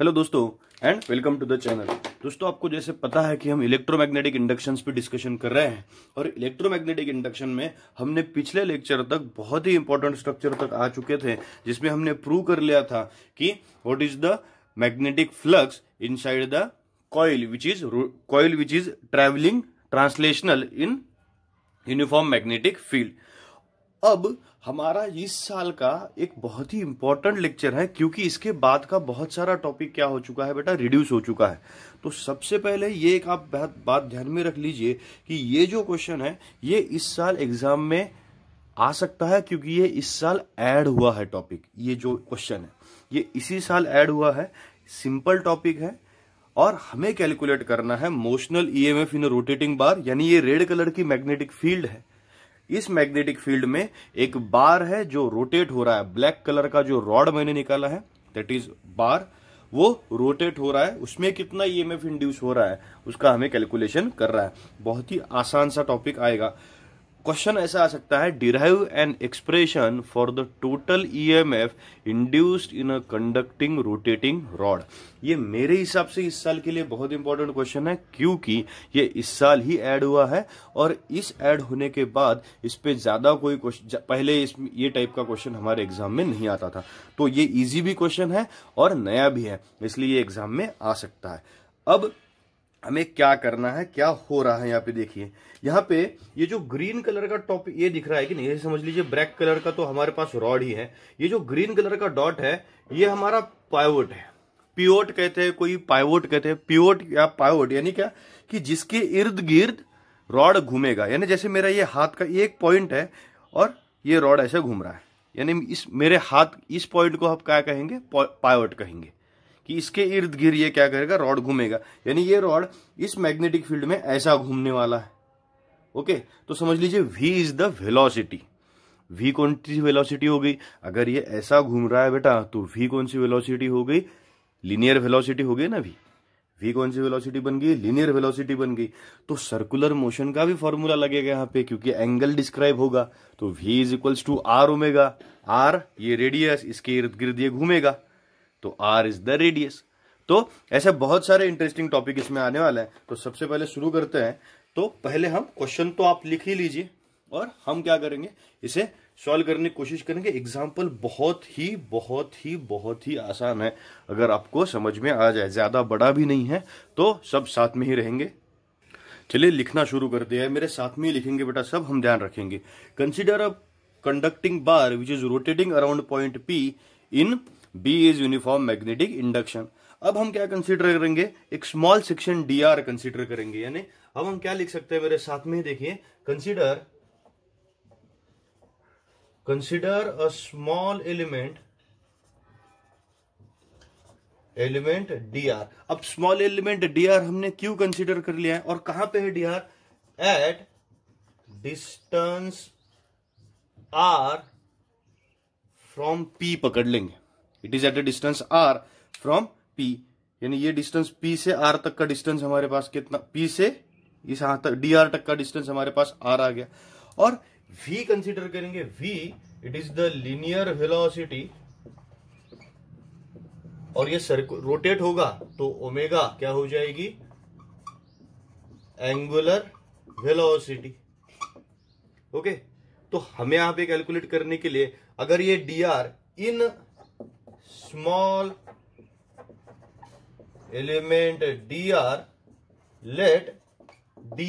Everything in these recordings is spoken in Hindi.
हेलो दोस्तों and welcome to the channel दोस्तों आपको जैसे पता है कि हम इलेक्ट्रोमैग्नेटिक इंडक्शंस पे डिस्कशन कर रहे हैं और इलेक्ट्रोमैग्नेटिक इंडक्शन में हमने पिछले लेक्चर तक बहुत ही इंपॉर्टेंट स्ट्रक्चर तक आ चुके थे जिसमें हमने प्रूव कर लिया था कि what is the magnetic flux in the coil which is coil which is travelling translational in uniform magnetic field अब हमारा इस साल का एक बहुत ही इंपॉर्टेंट लेक्चर है क्योंकि इसके बाद का बहुत सारा टॉपिक क्या हो चुका है बेटा रिड्यूस हो चुका है तो सबसे पहले ये एक आप बात बात ध्यान में रख लीजिए कि ये जो क्वेश्चन है ये इस साल एग्जाम में आ सकता है क्योंकि ये इस साल ऐड हुआ है टॉपिक ये जो क्वेश्चन है ये इसी साल ऐड हुआ है सिंपल टॉपिक है और हमें कैलकुलेट करना है motional E in rotating bar यानी ये रेड कलर की मैग्नेटिक फील्ड है इस मैग्नेटिक फील्ड में एक बार है जो रोटेट हो रहा है ब्लैक कलर का जो रॉड मैंने निकाला है दैट इज बार वो रोटेट हो रहा है उसमें कितना ईएमएफ e इंड्यूस हो रहा है उसका हमें कैलकुलेशन कर रहा है बहुत ही आसान सा टॉपिक आएगा क्वेश्चन ऐसा आ सकता है derive an expression for the total EMF induced in a conducting rotating rod ये मेरे हिसाब से इस साल के लिए बहुत इंपॉर्टेंट क्वेश्चन है क्योंकि ये इस साल ही ऐड हुआ है और इस ऐड होने के बाद इस पे ज्यादा कोई क्वेश्चन पहले इस ये टाइप का क्वेश्चन हमारे एग्जाम में नहीं आता था तो ये इजी भी क्वेश्चन है और नया भी है इसलिए ये एग्जाम में आ सकता है अब हमें क्या करना है क्या हो रहा है यहाँ पे देखिए यहाँ पे ये जो ग्रीन कलर का टॉप ये दिख रहा है कि नहीं ये समझ लीजिए ब्लैक कलर का तो हमारे पास रॉड ही है ये जो ग्रीन कलर का डॉट है ये हमारा पायवट है पियोट कहते हैं कोई पायवट कहते हैं पियोट या पायवट यानी क्या कि जिसके इर्द गिर्द रॉड घूमेगा यानी जैसे मेरा ये हाथ का एक पॉइंट है और ये रॉड ऐसे घूम रहा है यानी इस मेरे हाथ इस पॉइंट को हम क्या कहेंगे पायवट कहेंगे कि इसके इर्द गिर्द ये क्या करेगा रॉड घूमेगा यानी ये रॉड इस मैग्नेटिक फील्ड में ऐसा घूमने वाला है ओके तो समझ लीजिए V is the velocity V कौन सी वेलोसिटी हो गई अगर ये ऐसा घूम रहा है बेटा तो वी कौन सी वेलोसिटी हो गई लिनियर वेलोसिटी हो गई ना वी वी कौन सी वेलोसिटी बन गई लिनियर वेलोसिटी बन गई तो सर्कुलर मोशन का भी फॉर्मूला लगेगा यहां पे क्योंकि एंगल डिस्क्राइब होगा तो V is equals to R omega R ये रेडियस इसके इर्द गिर्द ये घूमेगा तो आर इज द रेडियस तो ऐसे बहुत सारे इंटरेस्टिंग टॉपिक इसमें आने वाला है तो सबसे पहले शुरू करते हैं तो पहले हम क्वेश्चन तो आप लिख ही लीजिए और हम क्या करेंगे इसे सॉल्व करने की कोशिश करेंगे एग्जाम्पल बहुत ही बहुत ही बहुत ही आसान है अगर आपको समझ में आ जाए ज़्यादा बड़ा भी नहीं है तो सब साथ में ही रहेंगे चलिए लिखना शुरू करते हैं मेरे साथ में ही लिखेंगे बेटा सब हम ध्यान रखेंगे consider a conducting bar which is rotating around point P in B is uniform magnetic induction अब हम क्या कंसिडर करेंगे एक small section D R consider करेंगे यानी अब हम क्या लिख सकते हैं मेरे साथ में देखिए consider consider a small element element D R अब स्मॉल एलिमेंट डी आर हमने क्यू कंसिडर कर लिया है और कहां पे है D R at distance R from P पकड़ लेंगे it is at a distance R from P यानी ये डिस्टेंस पी से आर तक का डिस्टेंस हमारे पास कितना पी से इस हाथ तक डी आर तक का डिस्टेंस हमारे पास आर आ गया और वी कंसिडर करेंगे V it is the linear velocity और ये सर्क रोटेट होगा तो ओमेगा क्या हो जाएगी एंगुलर वेलोसिटी ओके तो हमें यहां पे कैलकुलेट करने के लिए अगर ये डी आर इन small element dr let de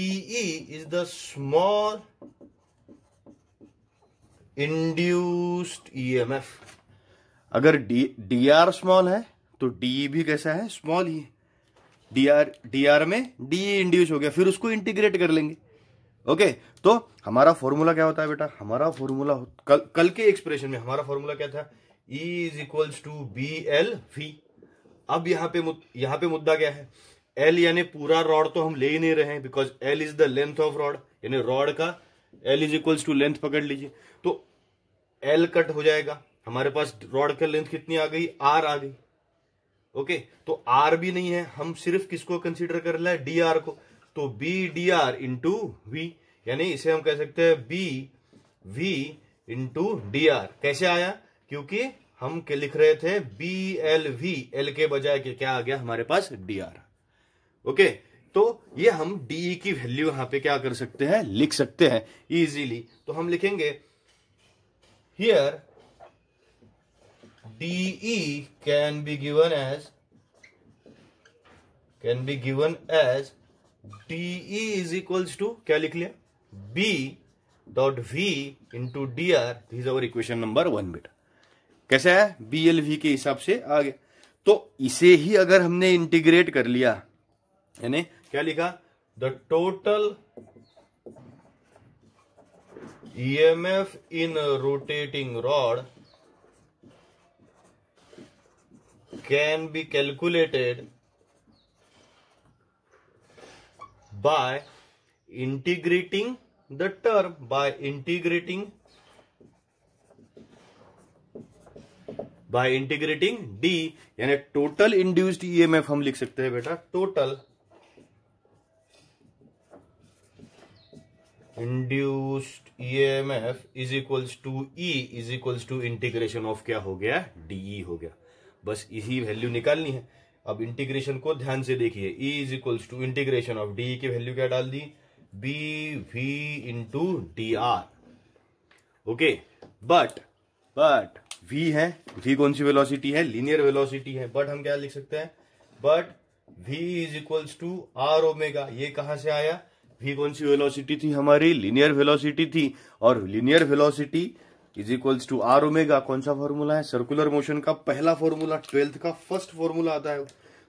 is the small induced emf अगर डी डी आर स्मॉल है तो डी भी कैसा है स्मॉल ही डी आर डी आर में डी इंड्यूस हो गया फिर उसको इंटीग्रेट कर लेंगे ओके okay, तो हमारा फॉर्मूला क्या होता है बेटा हमारा फॉर्मूला कल कल के एक्सप्रेशन में हमारा फॉर्मूला क्या था E is equals to B L V अब यहाँ पे यहाँ पे मुद्दा क्या है एल यानी पूरा रॉड तो हम ले ही नहीं रहे हैं because L is the length of rod यानी रॉड का L is equals to length पकड़ लीजिए तो एल कट हो जाएगा हमारे पास रॉड का लेंथ कितनी आ गई आर आ गई ओके तो आर भी नहीं है हम सिर्फ किसको कंसिडर कर रहे हैं डी आर को तो B D R into V यानी इसे हम कह सकते हैं B V into D R कैसे आया क्योंकि हम के लिख रहे थे बी एल वी एल के बजाय के क्या आ गया हमारे पास डी आर ओके तो ये हम डी की वैल्यू यहां पे क्या कर सकते हैं लिख सकते हैं इजीली तो हम लिखेंगे here D E can be given as can be given as D E is equals to क्या लिख लिया B dot V into D R is our equation number one बेटा कैसे है बीएलवी के हिसाब से आ गया तो इसे ही अगर हमने इंटीग्रेट कर लिया यानी क्या लिखा the total E M F in rotating rod can be calculated by integrating the term by integrating by integrating D यानी टोटल इंड्यूस्ड ईएमएफ हम लिख सकते हैं बेटा total induced EMF is equals to E is equals to integration of क्या हो गया डीई e हो गया बस इसी वैल्यू निकालनी है अब इंटीग्रेशन को ध्यान से देखिए E is equals to integration of D की वैल्यू क्या डाल दी B V into D R okay but but v है v कौन सी वेलोसिटी है लीनियर वेलोसिटी है बट हम क्या लिख सकते हैं but v is equals to R omega ये कहां से आया v कौन सी वेलोसिटी थी हमारी लीनियर वेलोसिटी थी और linear velocity is equals to R omega कौन सा फॉर्मूला है सर्कुलर मोशन का पहला फॉर्मूला ट्वेल्थ का फर्स्ट फॉर्मूला आता है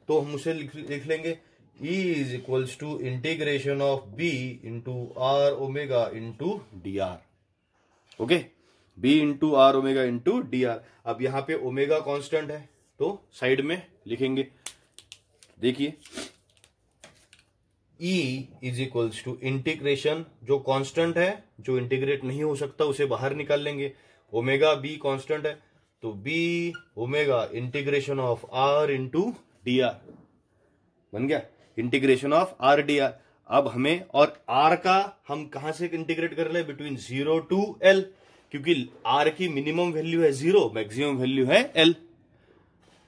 तो हम उसे लिख, लिख लेंगे E is equals to integration of B into R omega into D R okay B into R omega into D R अब यहाँ पे ओमेगा कांस्टेंट है तो साइड में लिखेंगे देखिए E is equals to integration जो कांस्टेंट है जो इंटीग्रेट नहीं हो सकता उसे बाहर निकाल लेंगे ओमेगा बी कांस्टेंट है तो B omega integration of R into D R बन गया integration of R D R अब हमें और आर का हम कहा से इंटीग्रेट कर ले बिटवीन जीरो टू एल क्योंकि आर की मिनिमम वैल्यू है जीरो मैक्सिमम वैल्यू है एल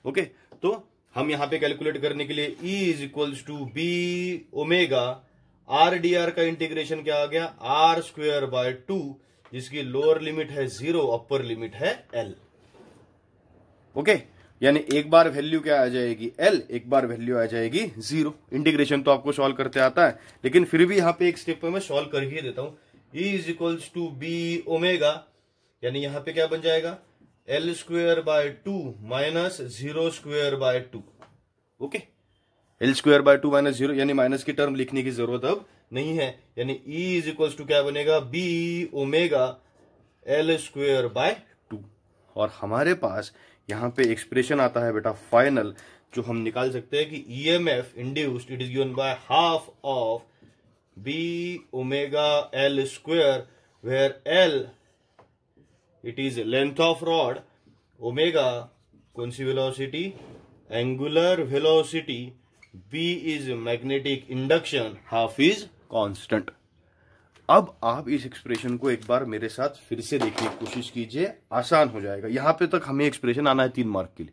ओके तो हम यहां पे कैलकुलेट करने के लिए E is equals to B omega R D R का इंटीग्रेशन क्या आ गया आर स्क्वेयर बाय टू जिसकी लोअर लिमिट है जीरो अपर लिमिट है एल ओके यानी एक बार वैल्यू क्या आ जाएगी एल एक बार वैल्यू आ जाएगी जीरो इंटीग्रेशन तो आपको सॉल्व करते आता है लेकिन फिर भी यहां पे एक स्टेप मैं सॉल्व कर ही देता हूं E is equals to B omega यानी यहां पे क्या बन जाएगा L square by two minus zero square by two okay L square by two minus zero यानी माइनस की टर्म लिखने की जरूरत अब नहीं है यानी ई इज इक्वल टू क्या बनेगा B omega L square by two और हमारे पास यहां पे एक्सप्रेशन आता है बेटा फाइनल जो हम निकाल सकते हैं कि E M F induced it is given by half of B omega L square where L it is length of rod omega कौन सी velocity angular velocity B is magnetic induction half is constant अब आप इस एक्सप्रेशन को एक बार मेरे साथ फिर से देखने की कोशिश कीजिए आसान हो जाएगा यहां पे तक हमें एक्सप्रेशन आना है तीन मार्क के लिए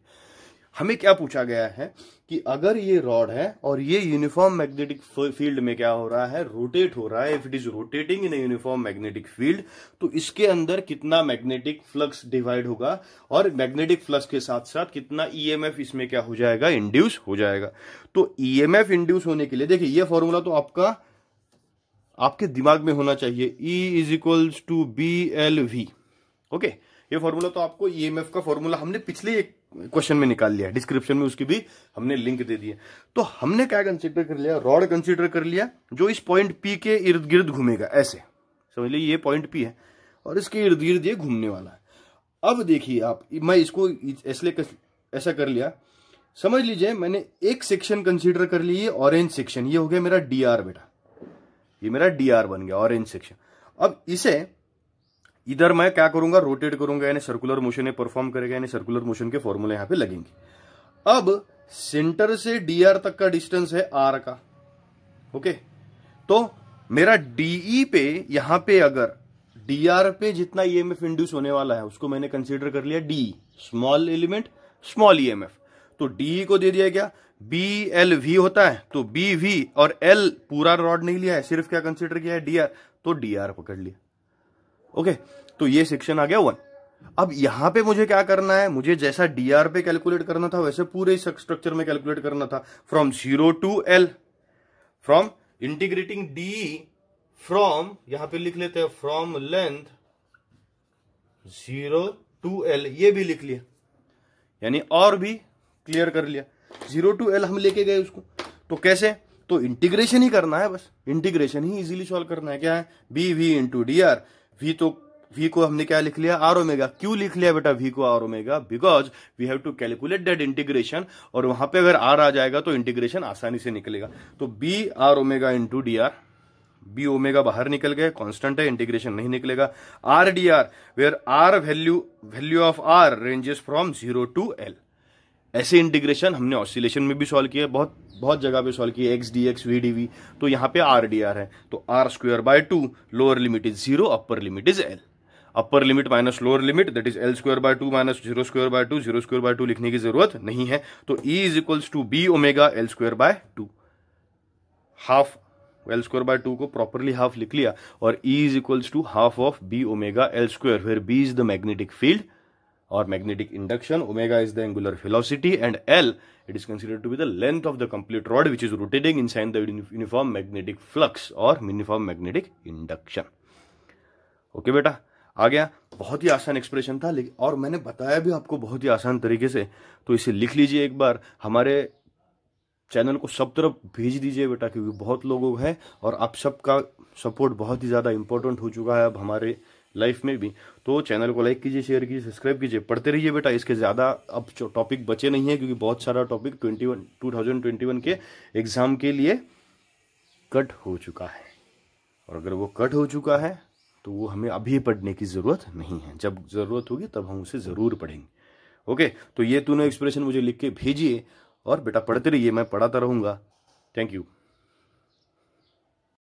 हमें क्या पूछा गया है कि अगर ये रॉड है और ये यूनिफॉर्म मैग्नेटिक फील्ड में क्या हो रहा है रोटेट हो रहा है if it is rotating in uniform magnetic field तो इसके अंदर कितना मैग्नेटिक फ्लक्स डिवाइड होगा और मैग्नेटिक फ्लक्स के साथ साथ कितना ईएमएफ e इसमें क्या हो जाएगा इंड्यूस हो जाएगा तो ईएमएफ e इंड्यूस होने के लिए देखिए ये फॉर्मूला तो आपका आपके दिमाग में होना चाहिए E is equals to B L V okay okay? ये फॉर्मूला तो आपको ई e का फॉर्मूला हमने पिछले एक क्वेश्चन में निकाल लिया डिस्क्रिप्शन में उसकी भी हमने लिंक दे दी है तो हमने क्या कंसिडर कर लिया रॉड कंसिडर कर लिया जो इस पॉइंट पी के इर्द गिर्द घूमेगा ऐसे समझ लीजिए ये पॉइंट पी है और इसके इर्द गिर्द ये घूमने वाला है अब देखिए आप मैं इसको इसलिए ऐसा कर लिया समझ लीजिए मैंने एक सेक्शन कंसिडर कर लिया ये ऑरेंज सेक्शन ये हो गया मेरा डी आर बेटा ये मेरा डी आर बन गया ऑरेंज सेक्शन अब इसे इधर मैं क्या करूंगा रोटेट करूंगा यानी सर्कुलर मोशन परफॉर्म करेगा यानी सर्कुलर मोशन के फॉर्मूले यहां पे लगेंगे अब सेंटर से डीआर तक का डिस्टेंस है आर का ओके तो मेरा डीई e पे यहां पे अगर डीआर पे जितना ईएमएफ e इंड्यूस होने वाला है उसको मैंने कंसिडर कर लिया D small element small EMF तो डी e को दे दिया गया बी एल वी होता है तो बी वी और एल पूरा रॉड नहीं लिया है सिर्फ क्या कंसिडर किया है डीआर तो डीआर पकड़ लिया ओके तो ये सेक्शन आ गया वन अब यहां पे मुझे क्या करना है मुझे जैसा डीआर पे कैलकुलेट करना था वैसे पूरे स्ट्रक्चर में कैलकुलेट करना था from zero to L from integrating D from यहां पे लिख लेते हैं from length zero to L ये भी लिख लिया यानी और भी क्लियर कर लिया जीरो टू एल हम लेके गए उसको तो कैसे तो इंटीग्रेशन ही करना है बस इंटीग्रेशन ही इजीली सॉल्व करना है क्या है B V into D R V तो वी को हमने क्या लिख लिया आर ओमेगा क्यों लिख लिया बेटा वी को R omega because we have to calculate that integration और वहां पे अगर आर आ जाएगा तो इंटीग्रेशन आसानी से निकलेगा तो B R omega into D R B omega बाहर निकल गए कांस्टेंट है इंटीग्रेशन नहीं निकलेगा R D R where R value value of R ranges from zero to L ऐसे इंटीग्रेशन हमने ऑसिलेशन में भी सॉल्व किया बहुत बहुत जगह पे सॉल्व किया X D X V D V तो यहाँ पे आर डी आर है तो R square by two lower limit is zero upper limit is L upper limit minus lower limit that is L square by two minus zero square by two zero square by two लिखने की जरूरत नहीं है तो E is equals to B omega L square by two half L square by to को प्रॉपरली हाफ लिख लिया और E is equals to half of B omega L square where B is the magnetic field or magnetic induction. Omega is the angular velocity and L, it is considered to be the length of the complete rod which is rotating inside the uniform magnetic flux or uniform magnetic induction. Okay okay, बेटा आ गया बहुत ही आसान एक्सप्रेशन था और मैंने बताया भी आपको बहुत ही आसान तरीके से तो इसे लिख लीजिए एक बार हमारे चैनल को सब तरफ भेज दीजिए बेटा क्योंकि बहुत लोग हैं और आप सबका सपोर्ट बहुत ही ज़्यादा इम्पोर्टेंट हो चुका है अब हमारे लाइफ में भी तो चैनल को लाइक कीजिए शेयर कीजिए सब्सक्राइब कीजिए पढ़ते रहिए बेटा इसके ज़्यादा अब टॉपिक बचे नहीं है क्योंकि बहुत सारा topic twenty one two thousand twenty one के एग्ज़ाम के लिए कट हो चुका है और अगर वो कट हो चुका है तो वो हमें अभी पढ़ने की ज़रूरत नहीं है जब ज़रूरत होगी तब हम उसे ज़रूर पढ़ेंगे ओके तो ये तूनों एक्सप्रेशन मुझे लिख के भेजिए और बेटा पढ़ते रहिए मैं पढ़ाता रहूँगा थैंक यू